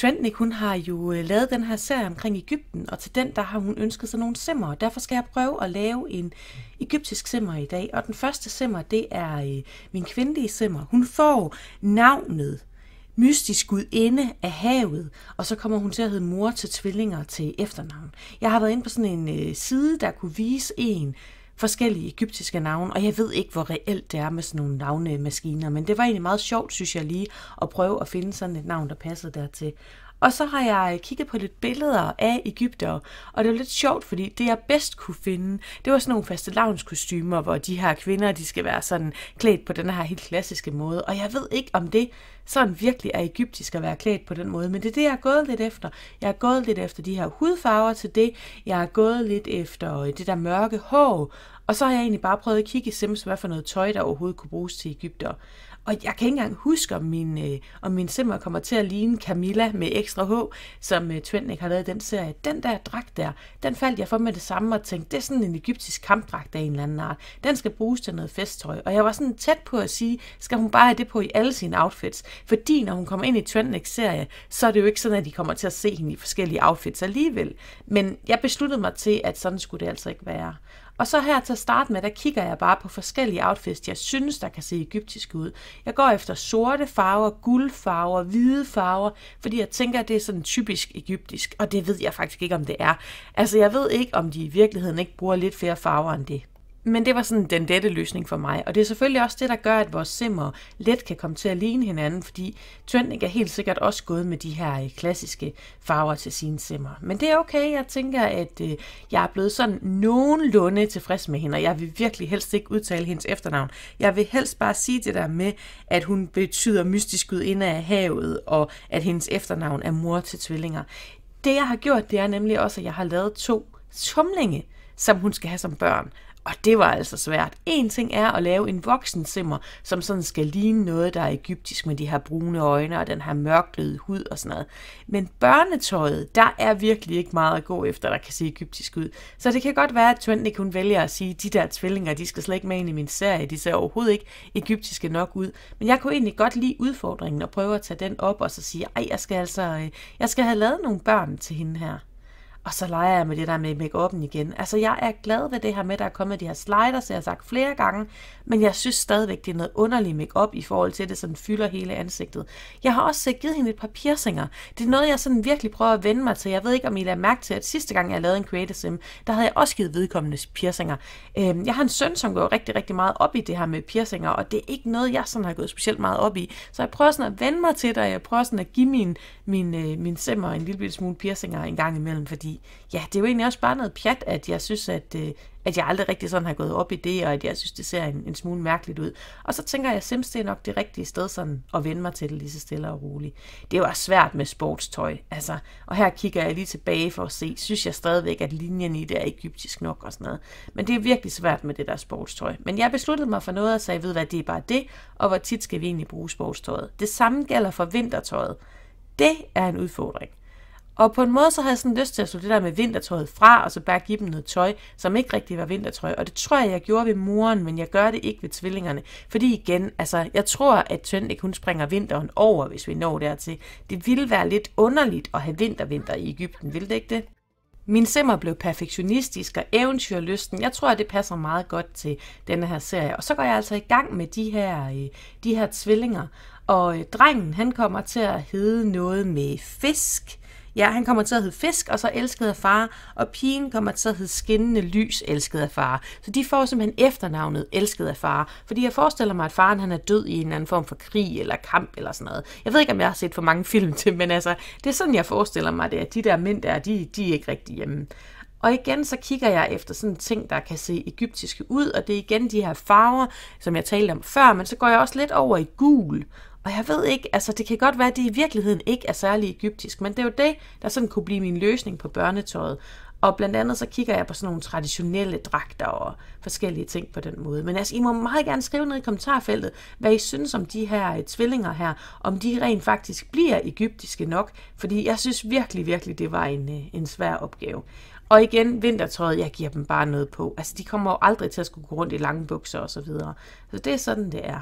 Trentnik, hun har jo øh, lavet den her serie omkring Ægypten, og til den, der har hun ønsket sig nogle simmer. Derfor skal jeg prøve at lave en ægyptisk simmer i dag. Og den første simmer, det er øh, min kvindelige simmer. Hun får navnet mystisk gudinde af havet, og så kommer hun til at hedde mor til tvillinger til efternavn. Jeg har været inde på sådan en øh, side, der kunne vise en, forskellige egyptiske navne, og jeg ved ikke, hvor reelt det er med sådan nogle navnemaskiner, men det var egentlig meget sjovt, synes jeg lige, at prøve at finde sådan et navn, der passede dertil. Og så har jeg kigget på lidt billeder af Ægypter, og det var lidt sjovt, fordi det jeg bedst kunne finde, det var sådan nogle faste kostymer, hvor de her kvinder, de skal være sådan klædt på den her helt klassiske måde. Og jeg ved ikke, om det sådan virkelig er egyptisk at være klædt på den måde, men det er det, jeg er gået lidt efter. Jeg er gået lidt efter de her hudfarver til det, jeg er gået lidt efter øh, det der mørke hår, og så har jeg egentlig bare prøvet at kigge i Sims, hvad for noget tøj, der overhovedet kunne bruges til Ægypter. Og jeg kan ikke engang huske, om min, øh, om min simmer kommer til at ligne Camilla med ekstra H, som øh, Twendnik har lavet den serie. Den der dragt der, den faldt jeg for med det samme og tænkte, det er sådan en egyptisk kampdragt af en eller anden art. Den skal bruges til noget festtøj. Og jeg var sådan tæt på at sige, skal hun bare have det på i alle sine outfits? Fordi når hun kommer ind i Twendniks serie, så er det jo ikke sådan, at de kommer til at se hende i forskellige outfits alligevel. Men jeg besluttede mig til, at sådan skulle det altså ikke være. Og så her til at starte med, der kigger jeg bare på forskellige outfits, jeg synes, der kan se egyptisk ud. Jeg går efter sorte farver, guldfarver, hvide farver, fordi jeg tænker, at det er sådan typisk egyptisk, og det ved jeg faktisk ikke, om det er. Altså, jeg ved ikke, om de i virkeligheden ikke bruger lidt flere farver end det. Men det var sådan den dette løsning for mig, og det er selvfølgelig også det, der gør, at vores simmer let kan komme til at ligne hinanden, fordi Tønding er helt sikkert også gået med de her øh, klassiske farver til sine simmer. Men det er okay, jeg tænker, at øh, jeg er blevet sådan nogenlunde tilfreds med hende, og jeg vil virkelig helst ikke udtale hendes efternavn. Jeg vil helst bare sige det der med, at hun betyder mystisk ud inde af havet, og at hendes efternavn er mor til tvillinger. Det jeg har gjort, det er nemlig også, at jeg har lavet to tumlinge, som hun skal have som børn. Og det var altså svært. En ting er at lave en voksen simmer, som sådan skal ligne noget, der er egyptisk med de her brune øjne og den her mørkløde hud og sådan noget. Men børnetøjet, der er virkelig ikke meget at gå efter, der kan se egyptisk ud. Så det kan godt være, at Twenty kun vælger at sige, de der tvillinger, de skal slet ikke med ind i min serie. De ser overhovedet ikke egyptiske nok ud. Men jeg kunne egentlig godt lide udfordringen og prøve at tage den op og så sige, ej, jeg skal altså, øh, jeg skal have lavet nogle børn til hende her. Og så leger jeg med det der med make-up'en igen. Altså, jeg er glad ved det her med, at der er kommet de her sliders, jeg har sagt flere gange, men jeg synes stadigvæk, det er noget underlig make-up i forhold til det, sådan fylder hele ansigtet. Jeg har også givet hende et par piercinger. Det er noget, jeg sådan virkelig prøver at vende mig til. Jeg ved ikke, om I lader mærke til, at sidste gang, jeg lavede en Creative Sim, der havde jeg også givet vedkommende piercinger. Øhm, jeg har en søn, som går rigtig, rigtig meget op i det her med piercinger, og det er ikke noget, jeg sådan har gået specielt meget op i. Så jeg prøver sådan at vende mig til det, og jeg prøver sådan at give min, min, øh, min simmer en lille smule piercinger en gang imellem, fordi ja, det er jo egentlig også bare noget pjat, at jeg synes, at, øh, at jeg aldrig rigtig sådan har gået op i det, og at jeg synes, det ser en, en smule mærkeligt ud. Og så tænker jeg, at det er nok det rigtige sted sådan at vende mig til det lige så stille og roligt. Det er jo også svært med sportstøj, altså. Og her kigger jeg lige tilbage for at se, synes jeg stadigvæk, at linjen i det er egyptisk nok og sådan noget. Men det er virkelig svært med det der sportstøj. Men jeg besluttede mig for noget og sagde, ved hvad, det er bare det, og hvor tit skal vi egentlig bruge sportstøjet. Det samme gælder for vintertøjet. Det er en udfordring. Og på en måde, så havde jeg sådan lyst til at slå det der med vintertøjet fra, og så bare give dem noget tøj, som ikke rigtig var vintertøj. Og det tror jeg, jeg gjorde ved moren, men jeg gør det ikke ved tvillingerne. Fordi igen, altså, jeg tror, at ikke hun springer vinteren over, hvis vi når dertil. Det ville være lidt underligt at have vintervinter i Ægypten, ville det ikke det? Min simmer blev perfektionistisk og eventyrlysten. Jeg tror, at det passer meget godt til denne her serie. Og så går jeg altså i gang med de her, øh, de her tvillinger. Og øh, drengen, han kommer til at hedde noget med fisk Ja, han kommer til at hedde Fisk, og så elsket af far, og pigen kommer til at hedde Skinnende Lys, elsket af far. Så de får simpelthen efternavnet elsket af far, fordi jeg forestiller mig, at faren han er død i en eller anden form for krig eller kamp eller sådan noget. Jeg ved ikke, om jeg har set for mange film til, men altså, det er sådan, jeg forestiller mig det, at de der mænd der, de, de er ikke rigtig hjemme. Og igen så kigger jeg efter sådan ting, der kan se egyptiske ud, og det er igen de her farver, som jeg talte om før, men så går jeg også lidt over i gul, og jeg ved ikke, altså det kan godt være, at det i virkeligheden ikke er særlig egyptisk, men det er jo det, der sådan kunne blive min løsning på børnetøjet. Og blandt andet så kigger jeg på sådan nogle traditionelle dragter og forskellige ting på den måde. Men altså, I må meget gerne skrive ned i kommentarfeltet, hvad I synes om de her øh, tvillinger her. Om de rent faktisk bliver egyptiske nok. Fordi jeg synes virkelig, virkelig, det var en, øh, en svær opgave. Og igen, vintertøjet, jeg giver dem bare noget på. Altså, de kommer jo aldrig til at skulle gå rundt i lange bukser og så videre. Så det er sådan, det er.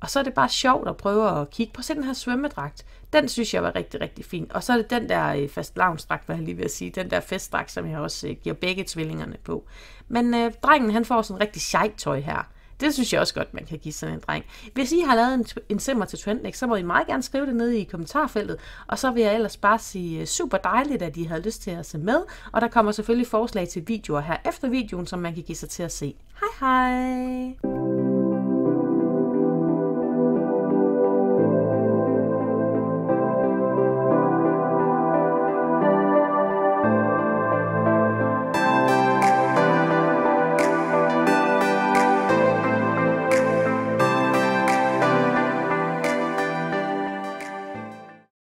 Og så er det bare sjovt at prøve at kigge på den her svømmedragt. Den synes jeg var rigtig, rigtig fin. Og så er det den der øh, fast lavnsdragt, hvad jeg lige ved at sige. Den der festdragt, som jeg også øh, giver begge tvillingerne på. Men øh, drengen, han får sådan en rigtig sejt tøj her. Det synes jeg også godt, man kan give sådan en dreng. Hvis I har lavet en, en simmer til Trendnik, så må I meget gerne skrive det ned i kommentarfeltet. Og så vil jeg ellers bare sige øh, super dejligt, at I havde lyst til at se med. Og der kommer selvfølgelig forslag til videoer her efter videoen, som man kan give sig til at se. Hej hej!